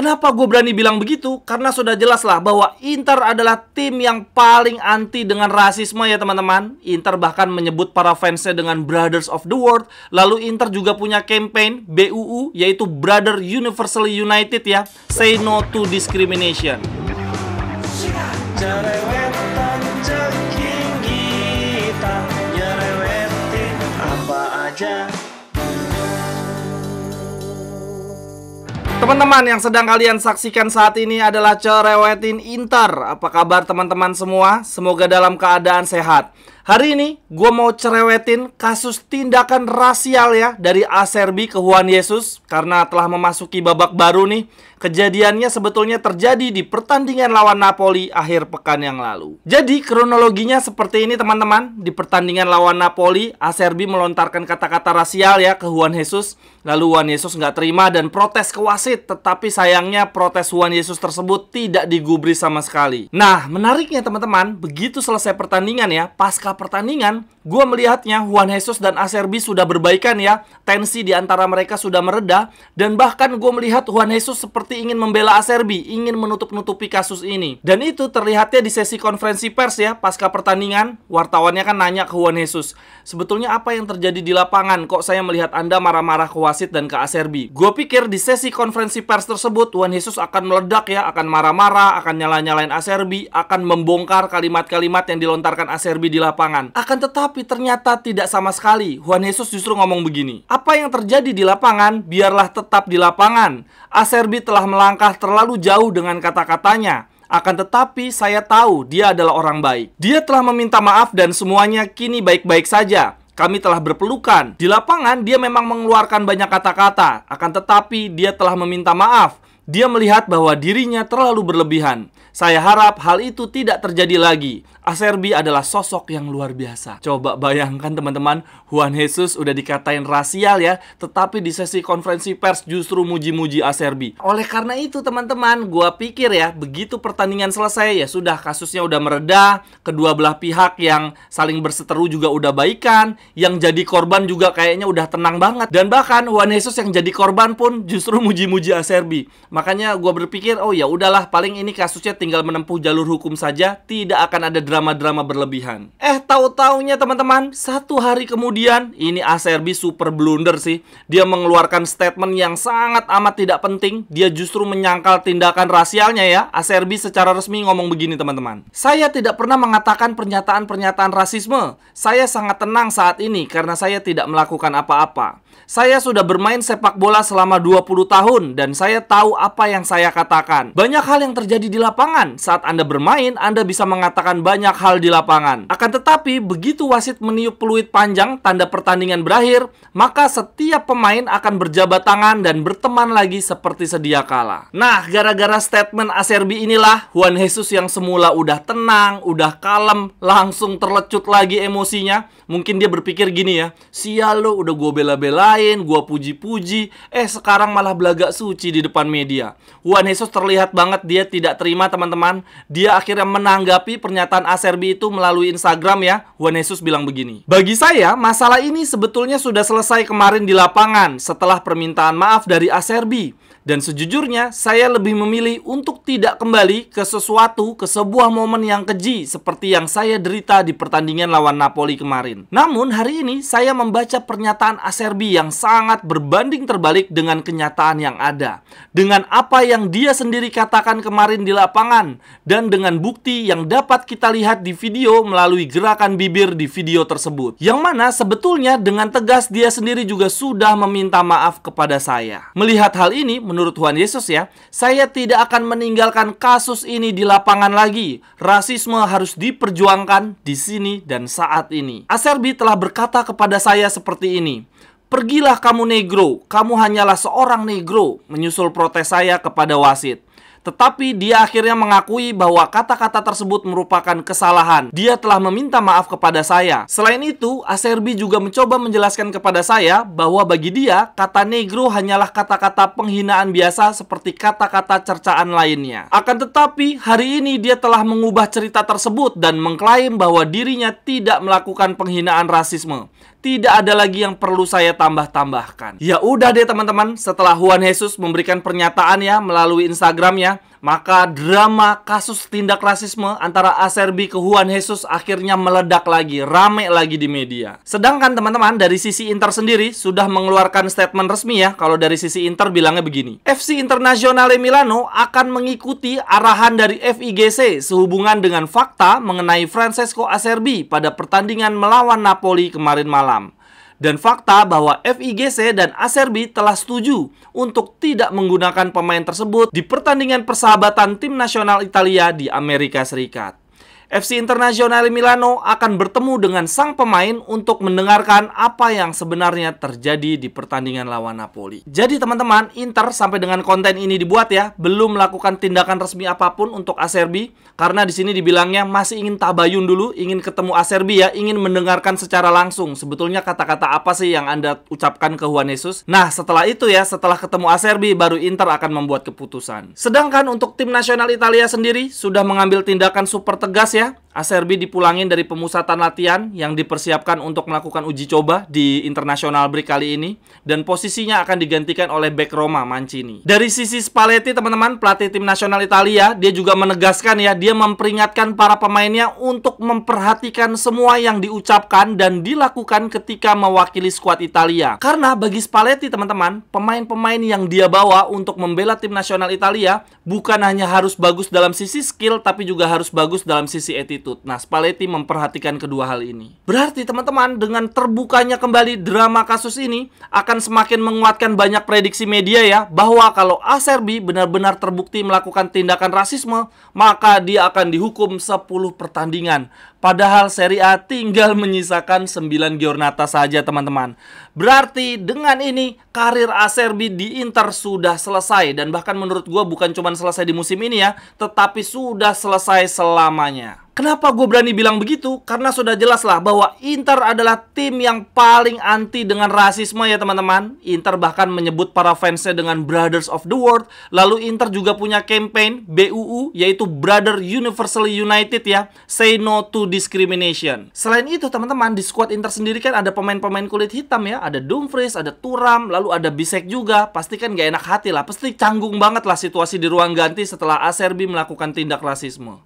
Kenapa gue berani bilang begitu? Karena sudah jelas lah bahwa Inter adalah tim yang paling anti dengan rasisme ya teman-teman. Inter bahkan menyebut para fansnya dengan Brothers of the World. Lalu Inter juga punya campaign BUU yaitu Brother Universally United ya. Say no to discrimination. Teman-teman yang sedang kalian saksikan saat ini adalah cerewetin Inter. Apa kabar teman-teman semua? Semoga dalam keadaan sehat. Hari ini gue mau cerewetin kasus tindakan rasial ya dari Aserbi ke Juan Yesus karena telah memasuki babak baru nih. Kejadiannya sebetulnya terjadi di pertandingan lawan Napoli akhir pekan yang lalu. Jadi kronologinya seperti ini teman-teman. Di pertandingan lawan Napoli, Aserbi melontarkan kata-kata rasial ya ke Juan Yesus. Lalu Juan Yesus nggak terima dan protes ke wasit. Tetapi sayangnya protes Juan Yesus tersebut tidak digubri sama sekali. Nah menariknya teman-teman, begitu selesai pertandingan ya, pasca masa pertandingan, gue melihatnya Juan Jesus dan Acerbi sudah berbaikan ya. Tensi di antara mereka sudah mereda. Dan bahkan gue melihat Juan Jesus seperti ingin membela Acerbi, ingin menutup-nutupi kasus ini. Dan itu terlihatnya di sesi konferensi pers ya, pasca pertandingan, wartawannya kan nanya ke Juan Jesus. Sebetulnya apa yang terjadi di lapangan? Kok saya melihat Anda marah-marah ke wasit dan ke Acerbi? Gue pikir di sesi konferensi pers tersebut, Juan Jesus akan meledak ya, akan marah-marah, akan nyala-nyalain Acerbi, akan membongkar kalimat-kalimat yang dilontarkan Acerbi di lapangan lapangan. Akan tetapi ternyata tidak sama sekali. Juan Jesus justru ngomong begini. Apa yang terjadi di lapangan, biarlah tetap di lapangan. Acerbi telah melangkah terlalu jauh dengan kata-katanya. Akan tetapi saya tahu dia adalah orang baik. Dia telah meminta maaf dan semuanya kini baik-baik saja kami telah berpelukan. Di lapangan, dia memang mengeluarkan banyak kata-kata, akan tetapi dia telah meminta maaf. Dia melihat bahwa dirinya terlalu berlebihan. Saya harap hal itu tidak terjadi lagi. Acerbi adalah sosok yang luar biasa. Coba bayangkan teman-teman, Juan Jesus udah dikatain rasial ya, tetapi di sesi konferensi pers justru muji-muji Acerbi. Oleh karena itu teman-teman, gua pikir ya, begitu pertandingan selesai ya sudah kasusnya udah mereda, kedua belah pihak yang saling berseteru juga udah baikan, yang jadi korban juga kayaknya udah tenang banget. Dan bahkan Juan Jesus yang jadi korban pun justru muji-muji Acerbi. Makanya gue berpikir, oh ya udahlah, paling ini kasusnya tinggal menempuh jalur hukum saja, tidak akan ada drama-drama berlebihan. Eh, tahu-taunya teman-teman, satu hari kemudian, ini Acerbi super blunder sih. Dia mengeluarkan statement yang sangat amat tidak penting. Dia justru menyangkal tindakan rasialnya ya. Acerbi secara resmi ngomong begini teman-teman. Saya tidak pernah mengatakan pernyataan-pernyataan rasisme. Saya sangat tenang saat ini karena saya tidak melakukan apa-apa. Saya sudah bermain sepak bola selama 20 tahun dan saya tahu apa yang saya katakan. Banyak hal yang terjadi di lapangan. Saat Anda bermain, Anda bisa mengatakan banyak hal di lapangan. Akan tetapi, begitu wasit meniup peluit panjang tanda pertandingan berakhir, maka setiap pemain akan berjabat tangan dan berteman lagi seperti sedia kala. Nah, gara-gara statement Acerbi inilah, Juan Jesus yang semula udah tenang, udah kalem, langsung terlecut lagi emosinya. Mungkin dia berpikir gini ya, sial lo udah gue bela-belain, gue puji-puji, eh sekarang malah belaga suci di depan media dia. Juan Jesus terlihat banget dia tidak terima teman-teman. Dia akhirnya menanggapi pernyataan Acerbi itu melalui Instagram ya. Juan Jesus bilang begini. Bagi saya, masalah ini sebetulnya sudah selesai kemarin di lapangan setelah permintaan maaf dari Acerbi. Dan sejujurnya, saya lebih memilih untuk tidak kembali ke sesuatu, ke sebuah momen yang keji seperti yang saya derita di pertandingan lawan Napoli kemarin. Namun hari ini, saya membaca pernyataan Acerbi yang sangat berbanding terbalik dengan kenyataan yang ada. Dengan dengan apa yang dia sendiri katakan kemarin di lapangan dan dengan bukti yang dapat kita lihat di video melalui gerakan bibir di video tersebut. Yang mana sebetulnya dengan tegas dia sendiri juga sudah meminta maaf kepada saya. Melihat hal ini, menurut Tuhan Yesus ya, saya tidak akan meninggalkan kasus ini di lapangan lagi. Rasisme harus diperjuangkan di sini dan saat ini. Aserbi telah berkata kepada saya seperti ini. Pergilah kamu negro, kamu hanyalah seorang negro, menyusul protes saya kepada wasit. Tetapi dia akhirnya mengakui bahwa kata-kata tersebut merupakan kesalahan. Dia telah meminta maaf kepada saya. Selain itu, Aserbi juga mencoba menjelaskan kepada saya bahwa bagi dia, kata negro hanyalah kata-kata penghinaan biasa seperti kata-kata cercaan lainnya. Akan tetapi, hari ini dia telah mengubah cerita tersebut dan mengklaim bahwa dirinya tidak melakukan penghinaan rasisme. Tidak ada lagi yang perlu saya tambah-tambahkan. Ya udah deh teman-teman, setelah Juan Jesus memberikan pernyataan ya melalui Instagramnya, maka drama kasus tindak rasisme antara Acerbi ke Juan Jesus akhirnya meledak lagi, rame lagi di media. Sedangkan teman-teman dari sisi Inter sendiri sudah mengeluarkan statement resmi ya, kalau dari sisi Inter bilangnya begini. FC Internazionale Milano akan mengikuti arahan dari FIGC sehubungan dengan fakta mengenai Francesco Acerbi pada pertandingan melawan Napoli kemarin malam dan fakta bahwa FIGC dan Acerbi telah setuju untuk tidak menggunakan pemain tersebut di pertandingan persahabatan tim nasional Italia di Amerika Serikat. FC Internasional Milano akan bertemu dengan sang pemain untuk mendengarkan apa yang sebenarnya terjadi di pertandingan lawan Napoli. Jadi teman-teman, Inter sampai dengan konten ini dibuat ya, belum melakukan tindakan resmi apapun untuk Acerbi karena di sini dibilangnya masih ingin tabayun dulu, ingin ketemu Acerbi ya, ingin mendengarkan secara langsung sebetulnya kata-kata apa sih yang Anda ucapkan ke Juan Jesus. Nah, setelah itu ya, setelah ketemu Acerbi baru Inter akan membuat keputusan. Sedangkan untuk tim nasional Italia sendiri sudah mengambil tindakan super tegas ya Хотя Aserbi dipulangin dari pemusatan latihan yang dipersiapkan untuk melakukan uji coba di internasional break kali ini dan posisinya akan digantikan oleh back Roma Mancini. Dari sisi Spalletti teman-teman, pelatih tim nasional Italia, dia juga menegaskan ya, dia memperingatkan para pemainnya untuk memperhatikan semua yang diucapkan dan dilakukan ketika mewakili skuad Italia. Karena bagi Spalletti teman-teman, pemain-pemain yang dia bawa untuk membela tim nasional Italia bukan hanya harus bagus dalam sisi skill tapi juga harus bagus dalam sisi attitude itu. Nah, Spalletti memperhatikan kedua hal ini. Berarti teman-teman, dengan terbukanya kembali drama kasus ini akan semakin menguatkan banyak prediksi media ya bahwa kalau Acerbi benar-benar terbukti melakukan tindakan rasisme, maka dia akan dihukum 10 pertandingan. Padahal Serie A tinggal menyisakan 9 giornata saja teman-teman. Berarti dengan ini karir Acerbi di Inter sudah selesai dan bahkan menurut gua bukan cuma selesai di musim ini ya, tetapi sudah selesai selamanya. Kenapa gue berani bilang begitu? Karena sudah jelas lah bahwa Inter adalah tim yang paling anti dengan rasisme ya teman-teman. Inter bahkan menyebut para fansnya dengan Brothers of the World. Lalu Inter juga punya campaign BUU yaitu Brother Universally United ya. Say no to discrimination. Selain itu teman-teman di squad Inter sendiri kan ada pemain-pemain kulit hitam ya. Ada Dumfries, ada Turam, lalu ada Bisek juga. Pasti kan gak enak hati lah. Pasti canggung banget lah situasi di ruang ganti setelah Acerbi melakukan tindak rasisme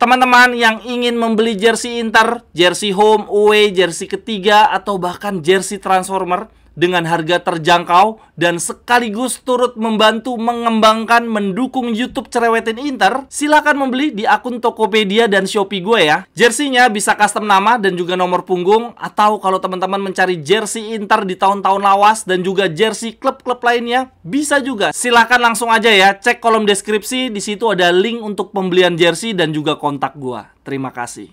teman-teman yang ingin membeli jersey Inter, jersey home, away, jersey ketiga, atau bahkan jersey transformer, dengan harga terjangkau dan sekaligus turut membantu mengembangkan mendukung YouTube cerewetin Inter, silahkan membeli di akun Tokopedia dan Shopee gue ya. Jersinya bisa custom nama dan juga nomor punggung atau kalau teman-teman mencari jersey Inter di tahun-tahun lawas dan juga jersey klub-klub lainnya, bisa juga. Silahkan langsung aja ya, cek kolom deskripsi, di situ ada link untuk pembelian jersey dan juga kontak gue. Terima kasih.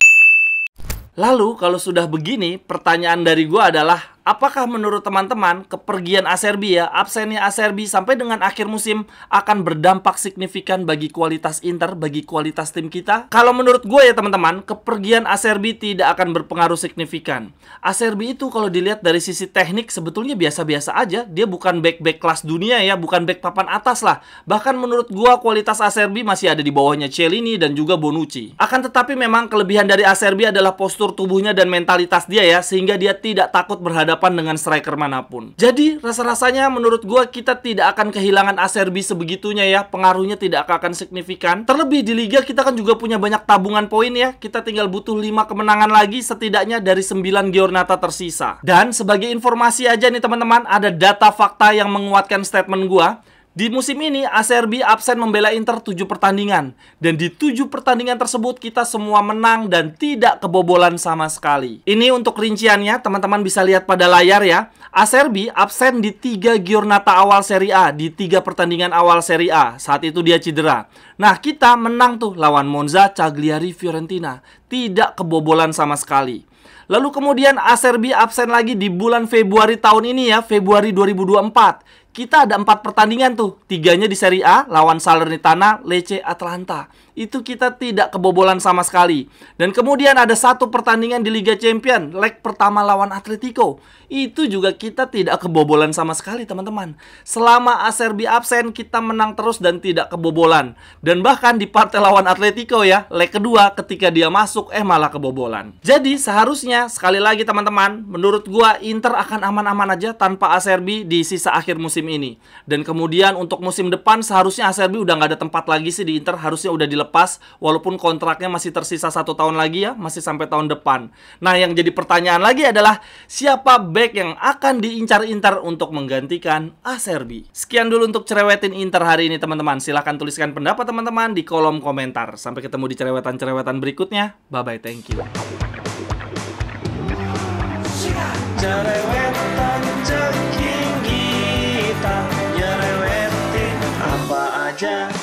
Lalu kalau sudah begini, pertanyaan dari gue adalah Apakah menurut teman-teman kepergian ya, absennya Aserbi sampai dengan akhir musim akan berdampak signifikan bagi kualitas Inter, bagi kualitas tim kita? Kalau menurut gue ya teman-teman, kepergian Aserbi tidak akan berpengaruh signifikan. Aserbi itu kalau dilihat dari sisi teknik sebetulnya biasa-biasa aja. Dia bukan back-back kelas dunia ya, bukan back papan atas lah. Bahkan menurut gue kualitas Aserbi masih ada di bawahnya Celini dan juga Bonucci. Akan tetapi memang kelebihan dari Aserbi adalah postur tubuhnya dan mentalitas dia ya, sehingga dia tidak takut berhadapan berhadapan dengan striker manapun. Jadi rasa-rasanya menurut gue kita tidak akan kehilangan Acerbi sebegitunya ya, pengaruhnya tidak akan signifikan. Terlebih di liga kita kan juga punya banyak tabungan poin ya, kita tinggal butuh 5 kemenangan lagi setidaknya dari 9 Giornata tersisa. Dan sebagai informasi aja nih teman-teman, ada data fakta yang menguatkan statement gue. Di musim ini, ACRB absen membela Inter 7 pertandingan. Dan di 7 pertandingan tersebut, kita semua menang dan tidak kebobolan sama sekali. Ini untuk rinciannya, teman-teman bisa lihat pada layar ya. ACRB absen di 3 giornata awal Serie A, di 3 pertandingan awal Serie A. Saat itu dia cedera. Nah, kita menang tuh lawan Monza, Cagliari, Fiorentina. Tidak kebobolan sama sekali. Lalu kemudian ACRB absen lagi di bulan Februari tahun ini ya, Februari 2024 kita ada empat pertandingan tuh. Tiganya di Serie A lawan Salernitana, Lece, Atlanta itu kita tidak kebobolan sama sekali. Dan kemudian ada satu pertandingan di Liga Champion, leg pertama lawan Atletico. Itu juga kita tidak kebobolan sama sekali, teman-teman. Selama Acerbi absen, kita menang terus dan tidak kebobolan. Dan bahkan di partai lawan Atletico ya, leg kedua ketika dia masuk, eh malah kebobolan. Jadi seharusnya, sekali lagi teman-teman, menurut gua Inter akan aman-aman aja tanpa Acerbi di sisa akhir musim ini. Dan kemudian untuk musim depan seharusnya Acerbi udah nggak ada tempat lagi sih di Inter, harusnya udah dilepas dilepas walaupun kontraknya masih tersisa satu tahun lagi ya, masih sampai tahun depan. Nah, yang jadi pertanyaan lagi adalah siapa back yang akan diincar inter untuk menggantikan Acerbi. Sekian dulu untuk cerewetin Inter hari ini teman-teman. Silahkan tuliskan pendapat teman-teman di kolom komentar. Sampai ketemu di cerewetan-cerewetan berikutnya. Bye-bye, thank you. Cerewetan